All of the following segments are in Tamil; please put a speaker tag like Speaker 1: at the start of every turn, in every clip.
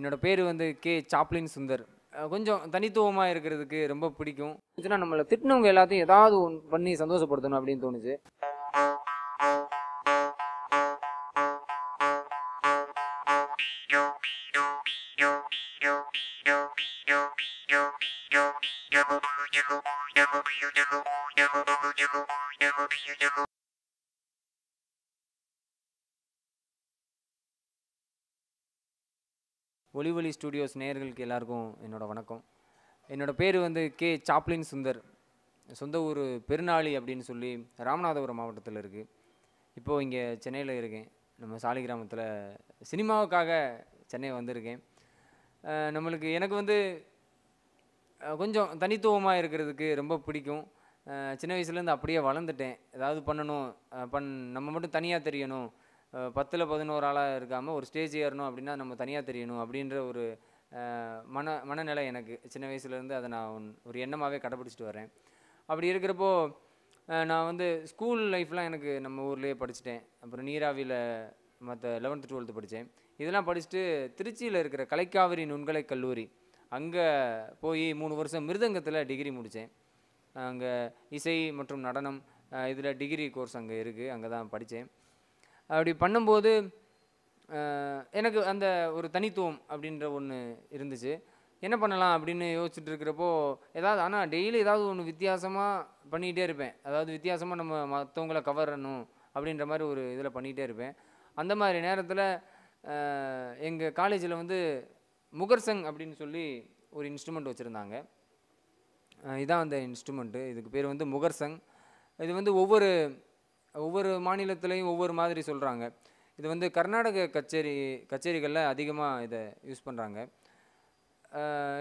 Speaker 1: என்னோடய பேர் வந்து கே சாப்ளின் சுந்தர் கொஞ்சம் தனித்துவமாக இருக்கிறதுக்கு ரொம்ப பிடிக்கும் ஏன்னா நம்மளை திட்டினவங்க எல்லாத்தையும் ஏதாவது ஒன்று பண்ணி சந்தோஷப்படுத்தணும் அப்படின்னு தோணுச்சு ஒலிவொலி ஸ்டூடியோஸ் நேர்களுக்கு எல்லாருக்கும் என்னோடய வணக்கம் என்னோடய பேர் வந்து கே சாப்ளின் சுந்தர் சொந்த ஊர் பெருநாளி அப்படின்னு சொல்லி ராமநாதபுரம் மாவட்டத்தில் இருக்குது இப்போது இங்கே சென்னையில் இருக்கேன் நம்ம சாலி கிராமத்தில் சினிமாவுக்காக சென்னை வந்திருக்கேன் நம்மளுக்கு எனக்கு வந்து கொஞ்சம் தனித்துவமாக இருக்கிறதுக்கு ரொம்ப பிடிக்கும் சின்ன வயசுலேருந்து அப்படியே வளர்ந்துட்டேன் ஏதாவது பண்ணணும் பண் நம்ம மட்டும் தனியாக தெரியணும் பத்தில் பதினோரு ஆளாக இருக்காமல் ஒரு ஸ்டேஜ் ஏறணும் அப்படின்னா நம்ம தனியாக தெரியணும் அப்படின்ற ஒரு மன மனநிலை எனக்கு சின்ன வயசுலேருந்து அதை நான் ஒரு எண்ணமாகவே கடைப்பிடிச்சிட்டு வரேன் அப்படி இருக்கிறப்போ நான் வந்து ஸ்கூல் லைஃப்லாம் எனக்கு நம்ம ஊர்லேயே படிச்சுட்டேன் அப்புறம் நீராவியில் மற்ற லெவன்த்து டுவெல்த்து படித்தேன் இதெல்லாம் படிச்சுட்டு திருச்சியில் இருக்கிற கலைக்காவிரி நுண்கலை கல்லூரி அங்கே போய் மூணு வருஷம் மிருதங்கத்தில் டிகிரி முடித்தேன் அங்கே இசை மற்றும் நடனம் இதில் டிகிரி கோர்ஸ் அங்கே இருக்குது அங்கே தான் படித்தேன் அப்படி பண்ணும்போது எனக்கு அந்த ஒரு தனித்துவம் அப்படின்ற ஒன்று இருந்துச்சு என்ன பண்ணலாம் அப்படின்னு யோசிச்சுட்டு இருக்கிறப்போ ஏதாவது ஆனால் டெய்லி ஏதாவது ஒன்று வித்தியாசமாக பண்ணிக்கிட்டே இருப்பேன் அதாவது வித்தியாசமாக நம்ம மற்றவங்களை கவரணும் அப்படின்ற மாதிரி ஒரு இதில் பண்ணிக்கிட்டே இருப்பேன் அந்த மாதிரி நேரத்தில் எங்கள் காலேஜில் வந்து முகர்சங் அப்படின்னு சொல்லி ஒரு இன்ஸ்ட்ருமெண்ட் வச்சுருந்தாங்க இதான் அந்த இன்ஸ்ட்ருமெண்ட்டு இதுக்கு பேர் வந்து முகர்சங் இது வந்து ஒவ்வொரு ஒவ்வொரு மாநிலத்துலேயும் ஒவ்வொரு மாதிரி சொல்கிறாங்க இது வந்து கர்நாடக கச்சேரி கச்சேரிகளில் அதிகமாக இதை யூஸ் பண்ணுறாங்க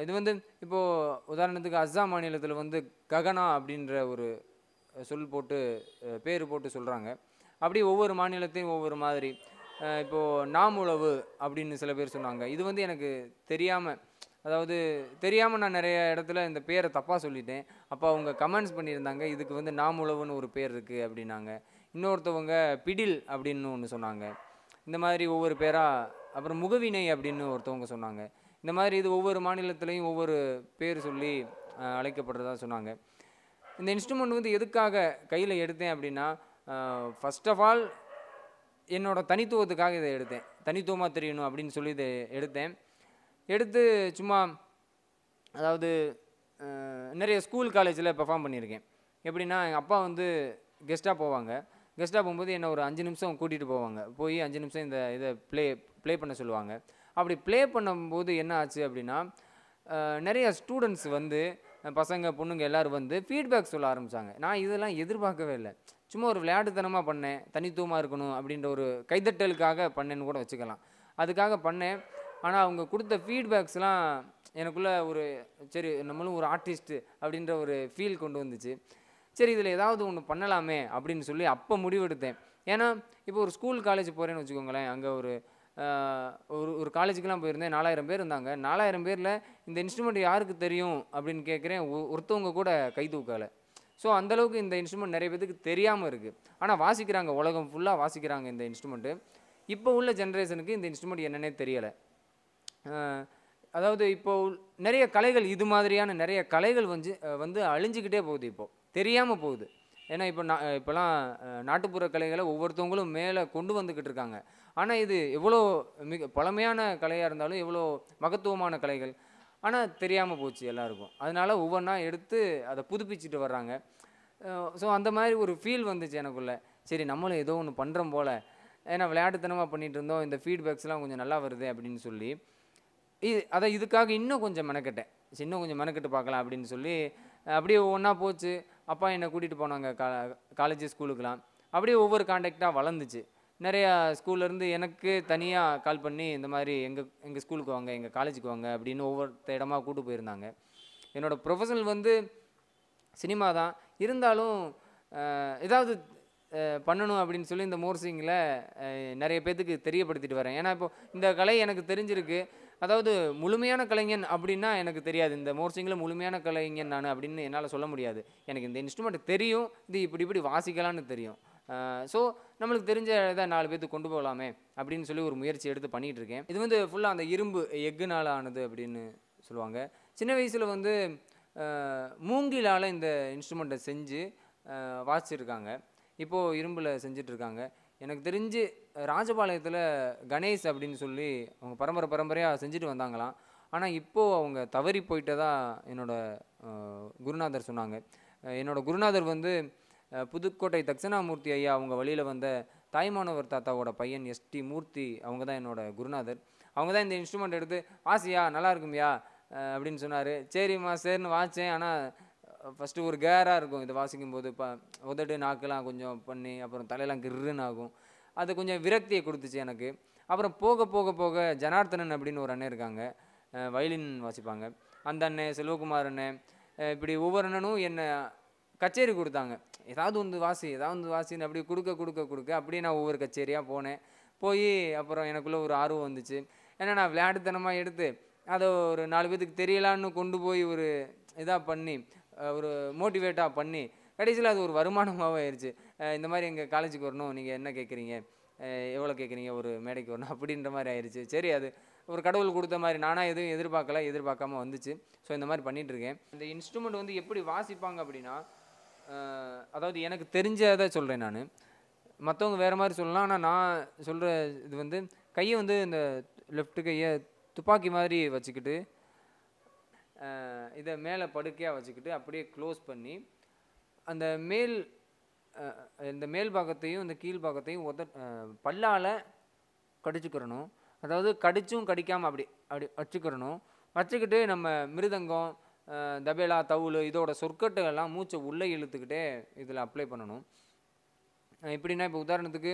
Speaker 1: இது வந்து இப்போது உதாரணத்துக்கு அஸ்ஸாம் மாநிலத்தில் வந்து ககனா அப்படின்ற ஒரு சொல் போட்டு பேர் போட்டு சொல்கிறாங்க அப்படி ஒவ்வொரு மாநிலத்தையும் ஒவ்வொரு மாதிரி இப்போது நாமுளவு அப்படின்னு சில பேர் சொன்னாங்க இது வந்து எனக்கு தெரியாமல் அதாவது தெரியாமல் நான் நிறைய இடத்துல இந்த பேரை தப்பாக சொல்லிட்டேன் அப்போ அவங்க கமெண்ட்ஸ் பண்ணியிருந்தாங்க இதுக்கு வந்து நாமுளவுன்னு ஒரு பேர் இருக்குது அப்படின்னாங்க இன்னொருத்தவங்க பிடில் அப்படின்னு ஒன்று சொன்னாங்க இந்த மாதிரி ஒவ்வொரு பேராக அப்புறம் முகவினை அப்படின்னு ஒருத்தவங்க சொன்னாங்க இந்த மாதிரி இது ஒவ்வொரு மாநிலத்திலையும் ஒவ்வொரு பேர் சொல்லி அழைக்கப்படுறதா சொன்னாங்க இந்த இன்ஸ்ட்ருமெண்ட் வந்து எதுக்காக கையில் எடுத்தேன் அப்படின்னா ஃபஸ்ட் ஆஃப் ஆல் என்னோடய தனித்துவத்துக்காக இதை எடுத்தேன் தனித்துவமாக தெரியணும் அப்படின்னு சொல்லி இதை எடுத்தேன் எடுத்து சும்மா அதாவது நிறைய ஸ்கூல் காலேஜில் பெர்ஃபார்ம் பண்ணியிருக்கேன் எப்படின்னா எங்கள் அப்பா வந்து கெஸ்ட்டாக போவாங்க கெஸ்ட்டாக போகும்போது என்ன ஒரு அஞ்சு நிமிஷம் கூட்டிகிட்டு போவாங்க போய் அஞ்சு நிமிஷம் இந்த இதை ப்ளே ப்ளே பண்ண சொல்லுவாங்க அப்படி ப்ளே பண்ணும்போது என்ன ஆச்சு அப்படின்னா நிறைய ஸ்டூடெண்ட்ஸ் வந்து பசங்க பொண்ணுங்க எல்லோரும் வந்து ஃபீட்பேக் சொல்ல ஆரம்பித்தாங்க நான் இதெல்லாம் எதிர்பார்க்கவே இல்லை சும்மா ஒரு விளையாட்டுத்தனமாக பண்ணேன் தனித்துவமாக இருக்கணும் அப்படின்ற ஒரு கைதட்டலுக்காக பண்ணேன்னு கூட வச்சுக்கலாம் அதுக்காக பண்ணேன் ஆனால் அவங்க கொடுத்த ஃபீட்பேக்ஸ்லாம் எனக்குள்ளே ஒரு சரி நம்மளும் ஒரு ஆர்டிஸ்ட்டு அப்படின்ற ஒரு ஃபீல் கொண்டு வந்துச்சு சரி இதில் ஏதாவது ஒன்று பண்ணலாமே அப்படின்னு சொல்லி அப்போ முடிவெடுத்தேன் ஏன்னா இப்போ ஒரு ஸ்கூல் காலேஜ் போகிறேன்னு வச்சுக்கோங்களேன் அங்கே ஒரு ஒரு ஒரு காலேஜுக்கெலாம் போயிருந்தேன் நாலாயிரம் பேர் இருந்தாங்க நாலாயிரம் பேரில் இந்த இன்ஸ்ட்ருமெண்ட் யாருக்கு தெரியும் அப்படின்னு கேட்குறேன் ஒருத்தவங்க கூட கை தூக்கலை ஸோ அந்தளவுக்கு இந்த இன்ஸ்ட்ருமெண்ட் நிறைய பேத்துக்கு தெரியாமல் இருக்குது ஆனால் வாசிக்கிறாங்க உலகம் ஃபுல்லாக வாசிக்கிறாங்க இந்த இன்ஸ்ட்ருமெண்ட்டு இப்போ உள்ள ஜென்ரேஷனுக்கு இந்த இன்ஸ்ட்ருமெண்ட் என்னன்னே தெரியலை அதாவது இப்போது நிறைய கலைகள் இது மாதிரியான நிறைய கலைகள் வந்து வந்து அழிஞ்சிக்கிட்டே போகுது இப்போது தெரியாமல் போகுது ஏன்னா இப்போ நான் இப்போலாம் நாட்டுப்புற கலைகளை ஒவ்வொருத்தவங்களும் மேலே கொண்டு வந்துக்கிட்டு இருக்காங்க ஆனால் இது எவ்வளோ மிக பழமையான கலையாக இருந்தாலும் எவ்வளோ மகத்துவமான கலைகள் ஆனால் தெரியாமல் போச்சு எல்லாருக்கும் அதனால் ஒவ்வொன்றா எடுத்து அதை புதுப்பிச்சுட்டு வர்றாங்க ஸோ அந்த மாதிரி ஒரு ஃபீல் வந்துச்சு எனக்குள்ளே சரி நம்மளும் ஏதோ ஒன்று பண்ணுறோம் போல் ஏன்னா விளையாட்டுத்தனமாக பண்ணிகிட்டு இருந்தோம் இந்த ஃபீட்பேக்ஸ்லாம் கொஞ்சம் நல்லா வருது அப்படின்னு சொல்லி இது அதை இதுக்காக இன்னும் கொஞ்சம் மெனக்கட்டேன் இன்னும் கொஞ்சம் மெனக்கெட்டு பார்க்கலாம் அப்படின்னு சொல்லி அப்படியே ஒன்றா போச்சு அப்பா என்னை கூட்டிகிட்டு போனாங்க கா காலேஜ் ஸ்கூலுக்கெலாம் அப்படியே ஒவ்வொரு காண்டாக்டாக வளர்ந்துச்சு நிறையா ஸ்கூல்லேருந்து எனக்கு தனியாக கால் பண்ணி இந்த மாதிரி எங்கள் எங்கள் ஸ்கூலுக்கு வாங்க எங்கள் காலேஜுக்கு வாங்க அப்படின்னு ஒவ்வொருத்த இடமா கூப்பிட்டு போயிருந்தாங்க என்னோடய ப்ரொஃபஷனல் வந்து சினிமா தான் இருந்தாலும் ஏதாவது பண்ணணும் அப்படின்னு சொல்லி இந்த மோர்சிங்கில் நிறைய பேர்த்துக்கு தெரியப்படுத்திட்டு வரேன் ஏன்னா இப்போ இந்த கலை எனக்கு தெரிஞ்சிருக்கு அதாவது முழுமையான கலைஞன் அப்படின்னா எனக்கு தெரியாது இந்த மோர்சிங்கில் முழுமையான கலைஞன் நான் அப்படின்னு என்னால் சொல்ல முடியாது எனக்கு இந்த இன்ஸ்ட்ருமெண்ட் தெரியும் இது இப்படி இப்படி வாசிக்கலான்னு தெரியும் ஸோ நம்மளுக்கு தெரிஞ்ச இதை நாலு பேர்த்துக்கு கொண்டு போகலாமே அப்படின்னு சொல்லி ஒரு முயற்சி எடுத்து பண்ணிகிட்டு இருக்கேன் இது வந்து ஃபுல்லாக அந்த இரும்பு நாள் ஆனது அப்படின்னு சொல்லுவாங்க சின்ன வயசில் வந்து மூங்கிலால் இந்த இன்ஸ்ட்ருமெண்ட்டை செஞ்சு வாசிச்சுருக்காங்க இப்போது இரும்பில் செஞ்சிட்ருக்காங்க எனக்கு தெரிஞ்சு ராஜபாளையத்தில் கணேஷ் அப்படின்னு சொல்லி அவங்க பரம்பரை பரம்பரையாக செஞ்சுட்டு வந்தாங்களாம் ஆனால் இப்போது அவங்க தவறி போயிட்டதாக என்னோடய குருநாதர் சொன்னாங்க என்னோடய குருநாதர் வந்து புதுக்கோட்டை தட்சிணாமூர்த்தி ஐயா அவங்க வழியில் வந்த தாய்மானவர் தாத்தாவோட பையன் எஸ்டி மூர்த்தி அவங்க தான் என்னோடய குருநாதர் அவங்க தான் இந்த இன்ஸ்ட்ருமெண்ட் எடுத்து ஆசியா நல்லா இருக்கும்யா அப்படின்னு சொன்னார் சரிம்மா சரின்னு வாச்சேன் ஆனால் ஃபஸ்ட்டு ஒரு கேராக இருக்கும் இதை வாசிக்கும் போது இப்போ உதடு நாக்கெல்லாம் கொஞ்சம் பண்ணி அப்புறம் தலையெல்லாம் கிருன்னு ஆகும் அது கொஞ்சம் விரக்தியை கொடுத்துச்சு எனக்கு அப்புறம் போக போக போக ஜனார்த்தனன் அப்படின்னு ஒரு அண்ணன் இருக்காங்க வயலின் வாசிப்பாங்க அந்த அண்ணன் செல்வகுமார் அண்ணன் இப்படி ஒவ்வொரு அண்ணனும் என்னை கச்சேரி கொடுத்தாங்க ஏதாவது ஒன்று வாசி ஏதாவது ஒன்று வாசின்னு அப்படி கொடுக்க கொடுக்க கொடுக்க அப்படியே நான் ஒவ்வொரு கச்சேரியாக போனேன் போய் அப்புறம் எனக்குள்ளே ஒரு ஆர்வம் வந்துச்சு ஏன்னா நான் விளையாட்டுத்தனமாக எடுத்து அதை ஒரு நாலு பேத்துக்கு தெரியலான்னு கொண்டு போய் ஒரு இதாக பண்ணி ஒரு மோட்டிவேட்டாக பண்ணி கடைசியில் அது ஒரு வருமானமாகவும் ஆயிடுச்சு இந்த மாதிரி எங்கள் காலேஜுக்கு வரணும் நீங்கள் என்ன கேட்குறீங்க எவ்வளோ கேட்குறீங்க ஒரு மேடைக்கு வரணும் அப்படின்ற மாதிரி ஆயிடுச்சு சரி அது ஒரு கடவுள் கொடுத்த மாதிரி நானாக எதுவும் எதிர்பார்க்கல எதிர்பார்க்காம வந்துச்சு ஸோ இந்த மாதிரி பண்ணிகிட்ருக்கேன் இந்த இன்ஸ்ட்ருமெண்ட் வந்து எப்படி வாசிப்பாங்க அப்படின்னா அதாவது எனக்கு தெரிஞ்சதை சொல்கிறேன் நான் மற்றவங்க வேறு மாதிரி சொல்லலாம் ஆனால் நான் சொல்கிற இது வந்து கையை வந்து இந்த லெஃப்ட்டு கையை துப்பாக்கி மாதிரி வச்சுக்கிட்டு இதை மேலே படுக்கையாக வச்சுக்கிட்டு அப்படியே க்ளோஸ் பண்ணி அந்த மேல் இந்த மேல் பாகத்தையும் இந்த கீழ் பாகத்தையும் உத பல்லால் கடிச்சுக்கிறணும் அதாவது கடிச்சும் கடிக்காமல் அப்படி அப்படி வச்சுக்கிறணும் வச்சுக்கிட்டு நம்ம மிருதங்கம் தபேலா தவுள் இதோட சொற்கட்டுகள்லாம் மூச்சை உள்ளே இழுத்துக்கிட்டே இதில் அப்ளை பண்ணணும் எப்படின்னா இப்போ உதாரணத்துக்கு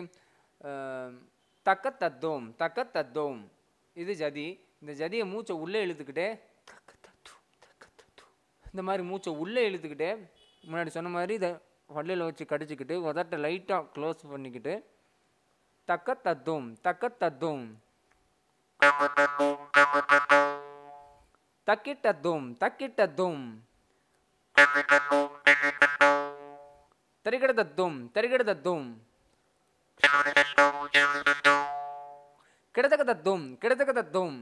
Speaker 1: தக்க தத்தோம் தக்க தத்தோம் இது ஜதி இந்த ஜதியை மூச்சை உள்ளே இழுத்துக்கிட்டே இந்த மாதிரி மூச்சை உள்ளே இழுத்துக்கிட்டு முன்னாடி சொன்ன மாதிரி இதை வல்லையில் வச்சு கடிச்சிக்கிட்டு உதட்ட லைட்டாக க்ளோஸ் பண்ணிக்கிட்டு தக்க தத்தும் தக்க தத்தும் தக்கிட்டதும் தக்கிட்டதும் தரிகிடதத்தும் தரிகிடதத்தும் கிடதக்கதத்தும் கிடதக்கதத்தும்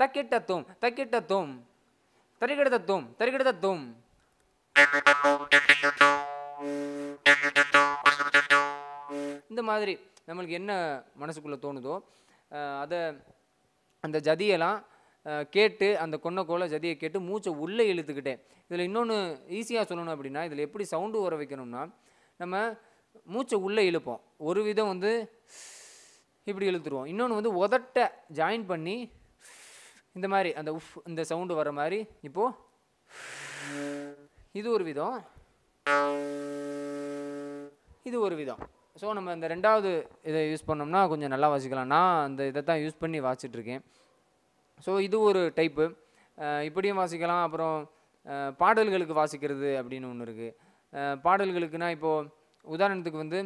Speaker 1: தக்கிட்டத்தும் தக்கிட்டத்தும் தரிகிடத்தும் தரிகிடத்தும் இந்த மாதிரி நம்மளுக்கு என்ன மனசுக்குள்ளே தோணுதோ அதை அந்த ஜதியெல்லாம் கேட்டு அந்த கொன்ன கோல ஜதியை கேட்டு மூச்சை உள்ளே இழுத்துக்கிட்டேன் இதில் இன்னொன்று ஈஸியாக சொல்லணும் அப்படின்னா இதில் எப்படி சவுண்டு வர வைக்கணும்னா நம்ம மூச்சை உள்ளே இழுப்போம் ஒரு விதம் வந்து இப்படி இழுத்துருவோம் இன்னொன்று வந்து உதட்ட ஜாயின் பண்ணி இந்த மாதிரி அந்த உஃப் இந்த சவுண்டு வர மாதிரி இப்போது இது ஒரு விதம் இது ஒரு விதம் ஸோ நம்ம இந்த ரெண்டாவது இதை யூஸ் பண்ணோம்னா கொஞ்சம் நல்லா வாசிக்கலாம் நான் அந்த இதை தான் யூஸ் பண்ணி வாசிட்ருக்கேன் ஸோ இது ஒரு டைப்பு இப்படியும் வாசிக்கலாம் அப்புறம் பாடல்களுக்கு வாசிக்கிறது அப்படின்னு ஒன்று இருக்குது பாடல்களுக்குனா இப்போது உதாரணத்துக்கு வந்து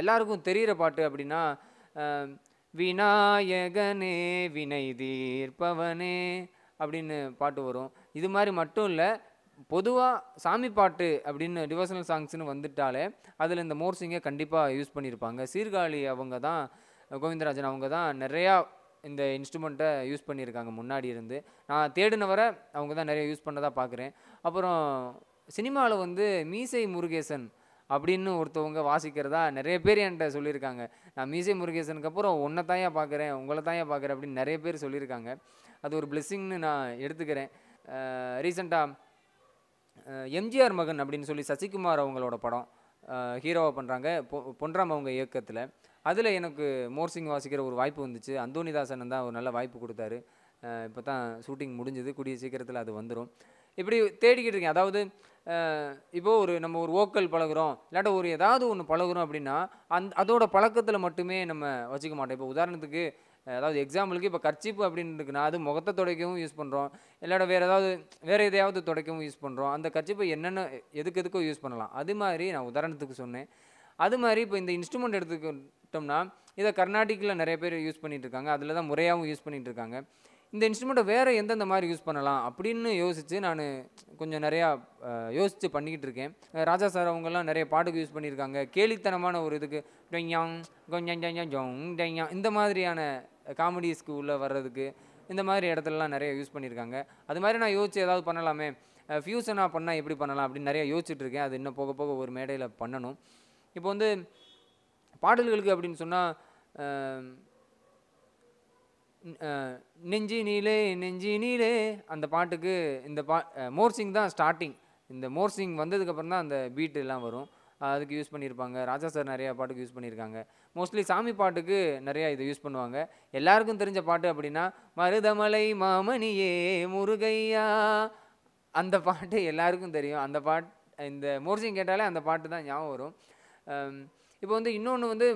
Speaker 1: எல்லாருக்கும் தெரிகிற பாட்டு அப்படின்னா விநாயகனே வினை தீர்ப்பவனே அப்படின்னு பாட்டு வரும் இது மாதிரி மட்டும் இல்லை பொதுவாக சாமி பாட்டு அப்படின்னு டிவோஷனல் சாங்ஸ்னு வந்துட்டாலே அதில் இந்த மோர் கண்டிப்பாக யூஸ் பண்ணியிருப்பாங்க சீர்காழி அவங்க தான் கோவிந்தராஜன் அவங்க தான் நிறையா இந்த இன்ஸ்ட்ருமெண்ட்டை யூஸ் பண்ணியிருக்காங்க முன்னாடி இருந்து நான் தேடின வர அவங்க தான் நிறைய யூஸ் பண்ணதாக பார்க்குறேன் அப்புறம் சினிமாவில் வந்து மீசை முருகேசன் அப்படின்னு ஒருத்தவங்க வாசிக்கிறதா நிறைய பேர் என்கிட்ட சொல்லியிருக்காங்க நான் மீசை முருகேசனுக்கு அப்புறம் உன்னை தாயா பார்க்குறேன் உங்களை தாயா பார்க்குறேன் அப்படின்னு நிறைய பேர் சொல்லியிருக்காங்க அது ஒரு பிளெஸ்ஸிங்னு நான் எடுத்துக்கிறேன் ரீசெண்டாக எம்ஜிஆர் மகன் அப்படின்னு சொல்லி சசிகுமார் அவங்களோட படம் ஹீரோவாக பண்ணுறாங்க பொ பொன்ராம் அவங்க இயக்கத்தில் அதில் எனக்கு மோர்சிங் வாசிக்கிற ஒரு வாய்ப்பு வந்துச்சு அந்தோனிதாசன் தான் ஒரு நல்ல வாய்ப்பு கொடுத்தாரு இப்போ தான் ஷூட்டிங் முடிஞ்சது கூடிய சீக்கிரத்தில் அது வந்துடும் இப்படி தேடிக்கிட்டு இருக்கேன் அதாவது இப்போது ஒரு நம்ம ஒரு ஓக்கல் பழகிறோம் இல்லாட்ட ஒரு ஏதாவது ஒன்று பழகிறோம் அப்படின்னா அந் அதோட பழக்கத்தில் மட்டுமே நம்ம வச்சுக்க மாட்டோம் இப்போ உதாரணத்துக்கு அதாவது எக்ஸாம்பிளுக்கு இப்போ கர்ச்சிப்பு அப்படின்னு இருக்குன்னா அது முகத்தை துடைக்கவும் யூஸ் பண்ணுறோம் இல்லாட்ட வேறு ஏதாவது வேறு எதையாவது துடைக்கவும் யூஸ் பண்ணுறோம் அந்த கர்ச்சிப்பை என்னென்ன எதுக்கு எதுக்கோ யூஸ் பண்ணலாம் அது மாதிரி நான் உதாரணத்துக்கு சொன்னேன் அது மாதிரி இப்போ இந்த இன்ஸ்ட்ருமெண்ட் எடுத்துக்கிட்டோம்னா இதை கர்நாடிக்கில் நிறைய பேர் யூஸ் பண்ணிகிட்டு இருக்காங்க அதில் தான் முறையாகவும் யூஸ் பண்ணிகிட்ருக்காங்க இந்த இன்ஸ்ட்ருமெண்ட்டை வேறு எந்தெந்த மாதிரி யூஸ் பண்ணலாம் அப்படின்னு யோசித்து நான் கொஞ்சம் நிறையா யோசித்து பண்ணிக்கிட்டு இருக்கேன் ராஜா சார் அவங்கெல்லாம் நிறைய பாட்டுக்கு யூஸ் பண்ணியிருக்காங்க கேலித்தனமான ஒரு இதுக்கு டொய்யாங் கொஞ்சம் ஜொங் டொய்யாங் இந்த மாதிரியான காமெடிஸ்க்கு உள்ளே வர்றதுக்கு இந்த மாதிரி இடத்துலலாம் நிறைய யூஸ் பண்ணியிருக்காங்க அது மாதிரி நான் யோசிச்சு ஏதாவது பண்ணலாமே ஃபியூசனாக பண்ணால் எப்படி பண்ணலாம் அப்படின்னு நிறைய யோசிச்சுட்டு இருக்கேன் அது இன்னும் போக போக ஒரு மேடையில் பண்ணணும் இப்போ வந்து பாடல்களுக்கு அப்படின்னு சொன்னால் நெஞ்சி நீலே நெஞ்சி நீலே அந்த பாட்டுக்கு இந்த பா மோர்சிங் தான் ஸ்டார்டிங் இந்த மோர்சிங் வந்ததுக்கப்புறம் தான் அந்த பீட் எல்லாம் வரும் அதுக்கு யூஸ் பண்ணியிருப்பாங்க ராஜா சார் நிறையா பாட்டுக்கு யூஸ் பண்ணியிருக்காங்க மோஸ்ட்லி சாமி பாட்டுக்கு நிறையா இதை யூஸ் பண்ணுவாங்க எல்லாருக்கும் தெரிஞ்ச பாட்டு அப்படின்னா மருதமலை மாமணியே முருகையா அந்த பாட்டு எல்லாருக்கும் தெரியும் அந்த பாட் இந்த மோர்சிங் கேட்டாலே அந்த பாட்டு தான் ஞாபகம் வரும் இப்போ வந்து இன்னொன்று வந்து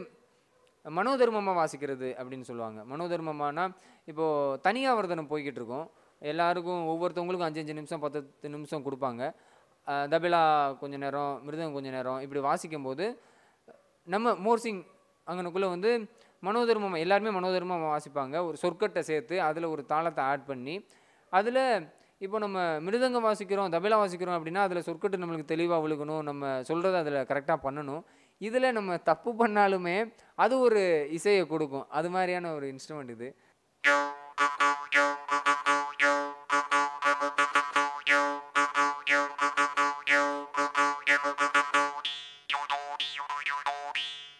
Speaker 1: மனோதர்மமாக வாசிக்கிறது அப்படின்னு சொல்லுவாங்க மனோதர்மமானா இப்போது தனியாக வர்தனம் போய்கிட்டு இருக்கோம் எல்லாருக்கும் ஒவ்வொருத்தவங்களுக்கும் அஞ்சஞ்சு நிமிஷம் பத்து நிமிஷம் கொடுப்பாங்க தபிலா கொஞ்சம் நேரம் மிருதம் கொஞ்சம் நேரம் இப்படி வாசிக்கும்போது நம்ம மோர்சிங் அங்கனுக்குள்ளே வந்து மனோதர்மம் எல்லாருமே மனோதர்மம் வாசிப்பாங்க ஒரு சொற்கட்டை சேர்த்து அதில் ஒரு தாளத்தை ஆட் பண்ணி அதில் இப்போ நம்ம மிருதங்கம் வாசிக்கிறோம் தபிலா வாசிக்கிறோம் அப்படின்னா அதில் சொற்கட்டு நம்மளுக்கு தெளிவாக விழுகணும் நம்ம சொல்கிறத அதில் கரெக்டாக பண்ணணும் இதில் நம்ம தப்பு பண்ணாலுமே அது ஒரு இசையை கொடுக்கும் அது மாதிரியான ஒரு இன்ஸ்ட்ருமெண்ட் இது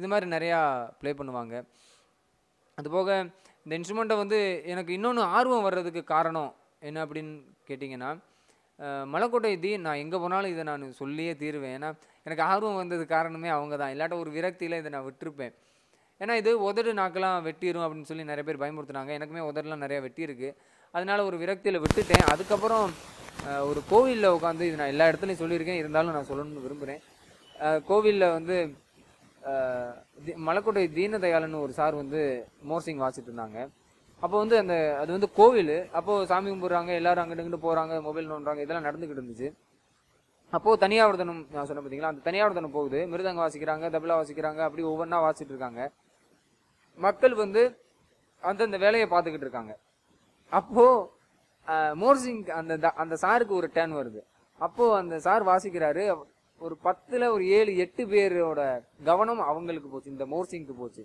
Speaker 1: இது மாதிரி நிறையா ப்ளே பண்ணுவாங்க அதுபோக இந்த இன்ஸ்ட்ருமெண்ட்டை வந்து எனக்கு இன்னொன்று ஆர்வம் வர்றதுக்கு காரணம் என்ன அப்படின்னு கேட்டிங்கன்னா மலைக்கோட்டை தீ நான் எங்கே போனாலும் இதை நான் சொல்லியே தீருவேன் ஏன்னா எனக்கு ஆர்வம் வந்தது காரணமே அவங்க தான் இல்லாட்ட ஒரு விரக்தியில் இதை நான் விட்டுருப்பேன் ஏன்னா இது உதடு நாக்கெல்லாம் வெட்டிடும் அப்படின்னு சொல்லி நிறைய பேர் பயமுறுத்துனாங்க எனக்குமே உதடெலாம் நிறையா வெட்டியிருக்கு அதனால் ஒரு விரக்தியில் விட்டுட்டேன் அதுக்கப்புறம் ஒரு கோவிலில் உட்காந்து இது நான் எல்லா இடத்துலையும் சொல்லியிருக்கேன் இருந்தாலும் நான் சொல்லணும்னு விரும்புகிறேன் கோவிலில் வந்து மலக்கோட்டை தீனதயாளன் ஒரு சார் வந்து மோர்சிங் வாசிட்டு இருந்தாங்க அப்போ வந்து அந்த அது வந்து கோவில் அப்போது சாமி கும்பிட்றாங்க எல்லாரும் அங்கிட்டு இங்கிட்டு போகிறாங்க மொபைல் நோண்டுறாங்க இதெல்லாம் நடந்துக்கிட்டு இருந்துச்சு அப்போது தனியாவர்தனம் நான் சொன்ன பார்த்தீங்களா அந்த தனியாவர்தனம் போகுது மிருதங்க வாசிக்கிறாங்க தபிலா வாசிக்கிறாங்க அப்படி ஒவ்வொன்றா வாசிட்டு இருக்காங்க மக்கள் வந்து அந்தந்த வேலையை பார்த்துக்கிட்டு இருக்காங்க அப்போது மோர்சிங் அந்த அந்த சாருக்கு ஒரு டேன் வருது அப்போது அந்த சார் வாசிக்கிறாரு ஒரு பத்தில் ஒரு ஏழு எட்டு பேரோட கவனம் அவங்களுக்கு போச்சு இந்த மோர்சிங்க்கு போச்சு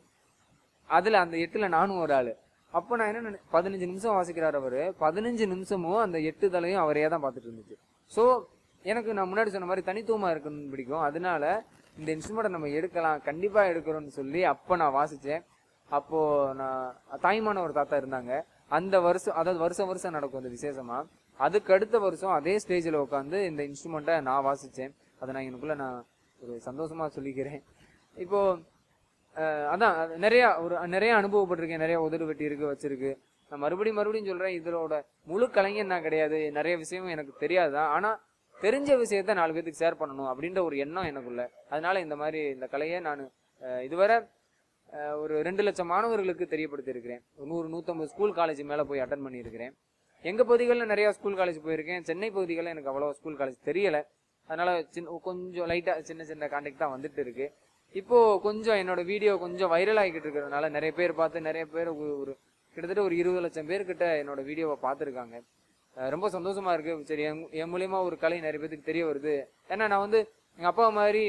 Speaker 1: அதில் அந்த எட்டில் நானும் ஒரு ஆள் அப்போ நான் என்ன பதினஞ்சு நிமிஷம் வாசிக்கிறார் அவர் பதினஞ்சு நிமிஷமும் அந்த எட்டு தலையும் அவரே தான் பார்த்துட்டு இருந்துச்சு ஸோ எனக்கு நான் முன்னாடி சொன்ன மாதிரி தனித்துவமாக இருக்கணும்னு பிடிக்கும் அதனால இந்த இன்ஸ்ட்ருமெண்ட்டை நம்ம எடுக்கலாம் கண்டிப்பாக எடுக்கிறோம்னு சொல்லி அப்போ நான் வாசித்தேன் அப்போது நான் தாய்மான ஒரு தாத்தா இருந்தாங்க அந்த வருஷம் அதாவது வருஷம் வருஷம் நடக்கும் அந்த விசேஷமாக அதுக்கு அடுத்த வருஷம் அதே ஸ்டேஜில் உட்காந்து இந்த இன்ஸ்ட்ருமெண்ட்டை நான் வாசித்தேன் அதை நான் எனக்குள்ளே நான் ஒரு சந்தோஷமாக சொல்லிக்கிறேன் இப்போது அதான் நிறையா ஒரு நிறையா அனுபவப்பட்டிருக்கேன் நிறையா உதடு வெட்டி இருக்கு வச்சிருக்கு நான் மறுபடியும் மறுபடியும் சொல்கிறேன் இதோட முழு கலைஞன் நான் கிடையாது நிறைய விஷயமும் எனக்கு தெரியாது தான் ஆனால் தெரிஞ்ச விஷயத்த நாலு பேத்துக்கு ஷேர் பண்ணணும் அப்படின்ற ஒரு எண்ணம் எனக்குள்ள அதனால இந்த மாதிரி இந்த கலையை நான் இதுவரை ஒரு ரெண்டு லட்சம் மாணவர்களுக்கு தெரியப்படுத்தியிருக்கிறேன் ஒரு நூறு நூற்றம்பது ஸ்கூல் காலேஜ் மேலே போய் அட்டன் பண்ணியிருக்கிறேன் எங்கள் பகுதிகளில் நிறையா ஸ்கூல் காலேஜ் போயிருக்கேன் சென்னை பகுதிகளில் எனக்கு அவ்வளோ ஸ்கூல் காலேஜ் தெரியலை அதனால் சின்ன கொஞ்சம் லைட்டாக சின்ன சின்ன காண்டெக்ட் தான் வந்துட்டு இருக்குது இப்போது கொஞ்சம் என்னோட வீடியோ கொஞ்சம் வைரல் ஆகிக்கிட்டு இருக்கிறதுனால நிறைய பேர் பார்த்து நிறைய பேர் ஒரு கிட்டத்தட்ட ஒரு இருபது லட்சம் பேர்கிட்ட என்னோட வீடியோவை பார்த்துருக்காங்க ரொம்ப சந்தோஷமா இருக்கு சரி என் மூலியமா ஒரு கலை நிறைய பேத்துக்கு தெரிய வருது ஏன்னா நான் வந்து எங்கள் அப்பா மாதிரி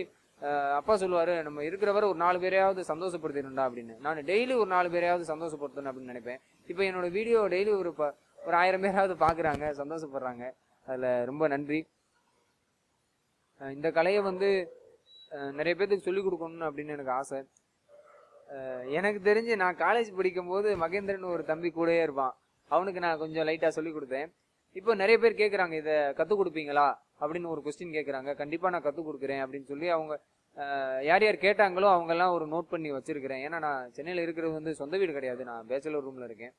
Speaker 1: அப்பா சொல்லுவாரு நம்ம இருக்கிறவரை ஒரு நாலு பேரையாவது சந்தோஷப்படுத்திடணும்டா அப்படின்னு நான் டெய்லி ஒரு நாலு பேரையாவது சந்தோஷப்படுத்தணும் அப்படின்னு நினைப்பேன் இப்போ என்னோட வீடியோ டெய்லி ஒரு ஒரு ஆயிரம் பேராவது பார்க்குறாங்க சந்தோஷப்படுறாங்க அதில் ரொம்ப நன்றி இந்த கலையை வந்து நிறைய பேர்த்துக்கு சொல்லிக் கொடுக்கணும்னு அப்படின்னு எனக்கு ஆசை எனக்கு தெரிஞ்சு நான் காலேஜ் படிக்கும்போது மகேந்திரன் ஒரு தம்பி கூடயே இருப்பான் அவனுக்கு நான் கொஞ்சம் லைட்டாக சொல்லிக் கொடுத்தேன் இப்போ நிறைய பேர் கேட்குறாங்க இதை கற்றுக் கொடுப்பீங்களா அப்படின்னு ஒரு கொஸ்டின் கேட்குறாங்க கண்டிப்பாக நான் கற்றுக் கொடுக்குறேன் அப்படின்னு சொல்லி அவங்க யார் யார் கேட்டாங்களோ அவங்கெல்லாம் ஒரு நோட் பண்ணி வச்சிருக்கிறேன் ஏன்னா நான் சென்னையில் இருக்கிறது வந்து சொந்த வீடு கிடையாது நான் பேச்சுலர் ரூமில் இருக்கேன்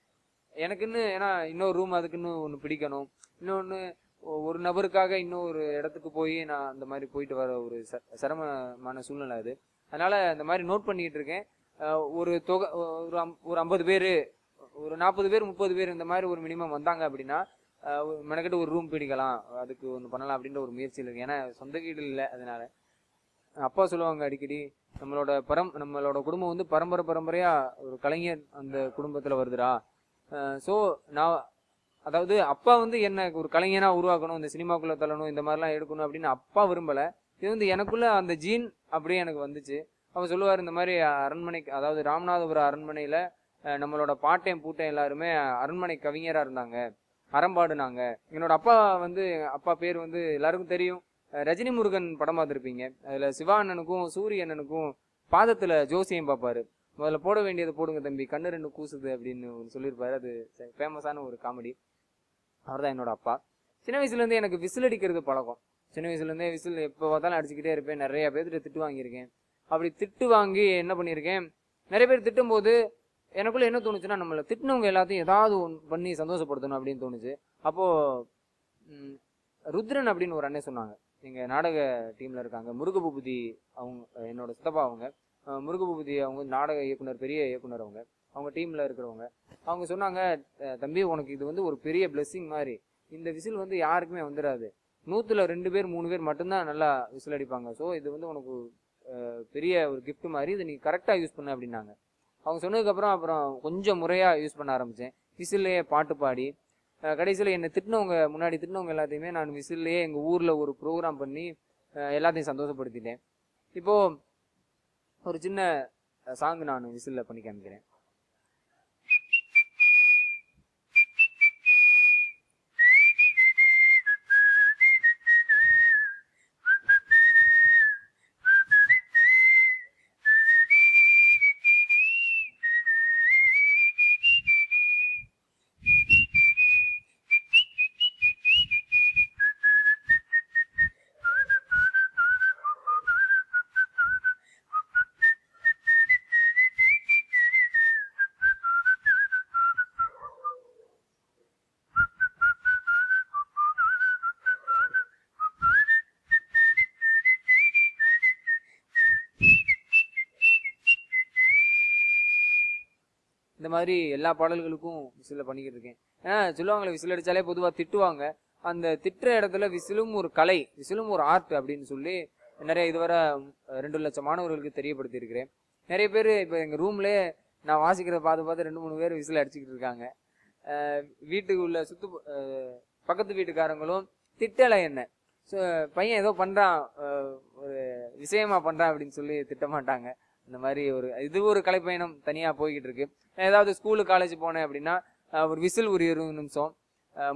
Speaker 1: எனக்குன்னு ஏன்னா இன்னொரு ரூம் அதுக்குன்னு ஒன்று பிடிக்கணும் இன்னொன்று ஒரு நபருக்காக இன்னொரு இடத்துக்கு போய் நான் அந்த மாதிரி போயிட்டு வர ஒரு சிரமமான சூழ்நிலை அது அதனால் அந்த மாதிரி நோட் பண்ணிக்கிட்டு இருக்கேன் ஒரு தொகை ஒரு ஒரு ஐம்பது பேர் ஒரு நாற்பது பேர் முப்பது பேர் இந்த மாதிரி ஒரு மினிமம் வந்தாங்க அப்படின்னா மெனக்கிட்ட ஒரு ரூம் பிடிக்கலாம் அதுக்கு ஒன்று பண்ணலாம் அப்படின்ற ஒரு முயற்சியில் இருக்குது ஏன்னா சொந்த வீடு இல்லை அதனால் அப்பா சொல்லுவாங்க அடிக்கடி நம்மளோட பரம் நம்மளோட குடும்பம் வந்து பரம்பரை பரம்பரையாக ஒரு கலைஞர் அந்த குடும்பத்தில் வருதுடா ஸோ நான் அதாவது அப்பா வந்து என்ன ஒரு கலைஞனா உருவாக்கணும் இந்த சினிமாக்குள்ள தள்ளணும் இந்த மாதிரிலாம் எடுக்கணும் அப்படின்னு அப்பா விரும்பல இது வந்து எனக்குள்ள அந்த ஜீன் அப்படியே எனக்கு வந்துச்சு அவர் சொல்லுவார் இந்த மாதிரி அரண்மனை அதாவது ராமநாதபுரம் அரண்மனையில நம்மளோட பாட்டையும் பூட்டையும் எல்லாருமே அரண்மனை கவிஞரா இருந்தாங்க அறம்பாடுனாங்க என்னோட அப்பா வந்து அப்பா பேர் வந்து எல்லாருக்கும் தெரியும் ரஜினி முருகன் படம் பார்த்துருப்பீங்க அதுல சிவா அண்ணனுக்கும் சூரிய அண்ணனுக்கும் பாதத்துல ஜோசியம் பார்ப்பாரு முதல்ல போட வேண்டியது போடுங்க தம்பி கண்ணு ரெண்டு கூசுது அப்படின்னு சொல்லியிருப்பாரு அது ஃபேமஸான ஒரு காமெடி அவர் தான் என்னோட அப்பா சின்ன வயசுலேருந்து எனக்கு விசில் அடிக்கிறது பழக்கம் சின்ன வயசுலேருந்தே விசில் எப்போ பார்த்தாலும் அடிச்சுக்கிட்டே இருப்பேன் நிறைய பேர்கிட்ட திட்டு வாங்கியிருக்கேன் அப்படி திட்டு வாங்கி என்ன பண்ணியிருக்கேன் நிறைய பேர் திட்டும்போது எனக்குள்ளே என்ன தோணுச்சுன்னா நம்மளை திட்டினவங்க எல்லாத்தையும் ஏதாவது ஒன்று பண்ணி சந்தோஷப்படுத்தணும் அப்படின்னு தோணுச்சு அப்போது ருத்ரன் அப்படின்னு ஒரு அண்ணன் சொன்னாங்க எங்கள் நாடக டீமில் இருக்காங்க முருகபூபதி அவங்க என்னோட சித்தப்பா அவங்க முருகபூபதி அவங்க நாடக இயக்குனர் பெரிய இயக்குனர் அவங்க அவங்க டீமில் இருக்கிறவங்க அவங்க சொன்னாங்க தம்பி உனக்கு இது வந்து ஒரு பெரிய பிளெஸ்ஸிங் மாதிரி இந்த விசில் வந்து யாருக்குமே வந்துடாது நூற்றுல ரெண்டு பேர் மூணு பேர் மட்டும்தான் நல்லா விசில் அடிப்பாங்க ஸோ இது வந்து உனக்கு பெரிய ஒரு கிஃப்ட் மாதிரி இதை நீ கரெக்டாக யூஸ் பண்ண அப்படின்னாங்க அவங்க சொன்னதுக்கப்புறம் அப்புறம் கொஞ்சம் முறையாக யூஸ் பண்ண ஆரம்பித்தேன் விசில்லையே பாட்டு பாடி கடைசியில் என்னை திட்டினவங்க முன்னாடி திட்டினவங்க எல்லாத்தையுமே நான் விசில்லையே எங்கள் ஊரில் ஒரு ப்ரோக்ராம் பண்ணி எல்லாத்தையும் சந்தோஷப்படுத்திட்டேன் இப்போது ஒரு சின்ன சாங் நான் விசிலில் பண்ணி காமிக்கிறேன் மாதிரி எல்லா பாடல்களுக்கும் விசில பண்ணிக்கிட்டு இருக்கேன் ஏன்னா சொல்லுவாங்களே விசில் அடித்தாலே பொதுவாக திட்டுவாங்க அந்த திட்டுற இடத்துல விசிலும் ஒரு கலை விசிலும் ஒரு ஆர்ட் அப்படின்னு சொல்லி நிறைய இதுவரை ரெண்டு லட்சம் மாணவர்களுக்கு தெரியப்படுத்தியிருக்கிறேன் நிறைய பேர் இப்போ எங்கள் ரூம்லேயே நான் வாசிக்கிறத பார்த்து பார்த்து ரெண்டு மூணு பேர் விசில் அடிச்சுக்கிட்டு இருக்காங்க வீட்டுக்கு உள்ள சுத்து பக்கத்து வீட்டுக்காரங்களும் திட்டலை என்ன ஸோ பையன் ஏதோ பண்ணுறான் ஒரு விஷயமா பண்ணுறான் அப்படின்னு சொல்லி திட்டமாட்டாங்க இந்த மாதிரி ஒரு இது ஒரு கலைப்பயணம் தனியாக போய்கிட்டு இருக்கு ஏதாவது ஸ்கூலு காலேஜ் போனேன் அப்படின்னா ஒரு விசில் ஒரு இருபது நிமிஷம்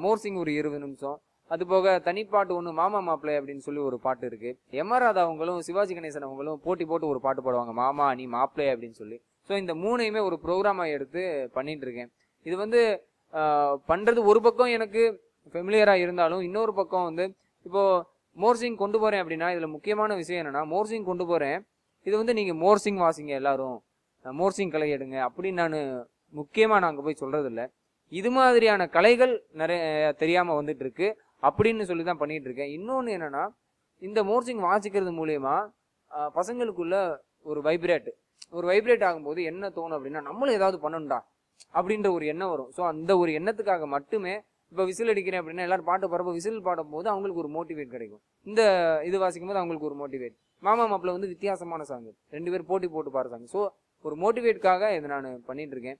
Speaker 1: மோர்சிங் ஒரு இருபது நிமிஷம் அது போக தனிப்பாட்டு ஒன்று மாமா மாப்பிள்ளை அப்படின்னு சொல்லி ஒரு பாட்டு இருக்கு எம் ஆர் ராதா அவங்களும் சிவாஜி கணேசன் அவங்களும் போட்டி போட்டு ஒரு பாட்டு பாடுவாங்க மாமா நீ மாப்பிள்ளை அப்படின்னு சொல்லி ஸோ இந்த மூணையுமே ஒரு ப்ரோக்ராமாக எடுத்து பண்ணிட்டு இருக்கேன் இது வந்து பண்ணுறது ஒரு பக்கம் எனக்கு ஃபெமிலியராக இருந்தாலும் இன்னொரு பக்கம் வந்து இப்போது மோர்சிங் கொண்டு போகிறேன் அப்படின்னா இதில் முக்கியமான விஷயம் என்னென்னா மோர்சிங் கொண்டு போகிறேன் இது வந்து நீங்கள் மோர்சிங் வாசிங்க எல்லாரும் மோர்சிங் கலை எடுங்க அப்படின்னு நான் முக்கியமாக நான் அங்கே போய் சொல்கிறது இல்லை இது மாதிரியான கலைகள் நிறைய தெரியாமல் வந்துட்டு இருக்கு அப்படின்னு சொல்லி தான் பண்ணிகிட்டு இருக்கேன் இன்னொன்று என்னன்னா இந்த மோர்சிங் வாசிக்கிறது மூலயமா பசங்களுக்குள்ள ஒரு வைப்ரேட்டு ஒரு வைப்ரேட் ஆகும்போது என்ன தோணும் அப்படின்னா நம்மளும் ஏதாவது பண்ணணும்டா அப்படின்ற ஒரு எண்ணம் வரும் ஸோ அந்த ஒரு எண்ணத்துக்காக மட்டுமே இப்போ விசில் அடிக்கிறேன் அப்படின்னா எல்லாரும் பாட்டு பாடுறப்போ விசில் பாடும்போது அவங்களுக்கு ஒரு மோட்டிவேட் கிடைக்கும் இந்த இது வாசிக்கும் போது அவங்களுக்கு ஒரு மோட்டிவேட் மாமா மாப்பிள்ள வந்து வித்தியாசமான சாங் ரெண்டு பேரும் போட்டி போட்டு சாங் ஸோ ஒரு மோட்டிவேட்காக இதை நான் பண்ணிட்டு இருக்கேன்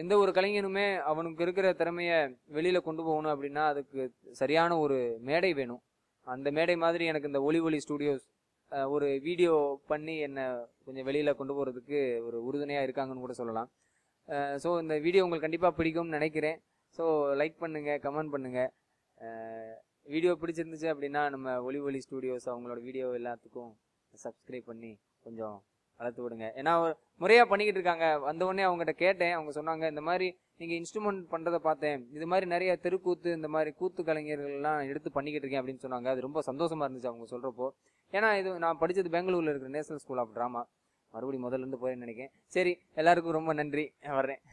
Speaker 1: எந்த ஒரு கலைஞனுமே அவனுக்கு இருக்கிற திறமைய வெளியில கொண்டு போகணும் அப்படின்னா அதுக்கு சரியான ஒரு மேடை வேணும் அந்த மேடை மாதிரி எனக்கு இந்த ஒலி ஒலி ஸ்டுடியோஸ் ஒரு வீடியோ பண்ணி என்னை கொஞ்சம் வெளியில கொண்டு போறதுக்கு ஒரு உறுதுணையா இருக்காங்கன்னு கூட சொல்லலாம் ஸோ இந்த வீடியோ உங்களுக்கு கண்டிப்பாக பிடிக்கும்னு நினைக்கிறேன் ஸோ லைக் பண்ணுங்கள் கமெண்ட் பண்ணுங்கள் வீடியோ பிடிச்சிருந்துச்சு அப்படின்னா நம்ம ஒலி ஒலி ஸ்டூடியோஸ் அவங்களோட வீடியோ எல்லாத்துக்கும் சப்ஸ்கிரைப் பண்ணி கொஞ்சம் வளர்த்து விடுங்க ஏன்னா முறையாக பண்ணிக்கிட்டு இருக்காங்க வந்தவொடனே அவங்ககிட்ட கேட்டேன் அவங்க சொன்னாங்க இந்த மாதிரி நீங்கள் இன்ஸ்ட்ருமெண்ட் பண்ணுறதை பார்த்தேன் இது மாதிரி நிறைய தெருக்கூத்து இந்த மாதிரி கூத்து கலைஞர்கள்லாம் எடுத்து பண்ணிக்கிட்டு இருக்கேன் அப்படின்னு சொன்னாங்க அது ரொம்ப சந்தோஷமாக இருந்துச்சு அவங்க சொல்கிறப்போ ஏன்னா இது நான் படித்தது பெங்களூரில் இருக்கிற நேஷனல் ஸ்கூல் ஆஃப் ட்ராமா மறுபடியும் முதல்ல இருந்து போய் நினைக்கிறேன் சரி எல்லாருக்கும் ரொம்ப நன்றி வர்றேன்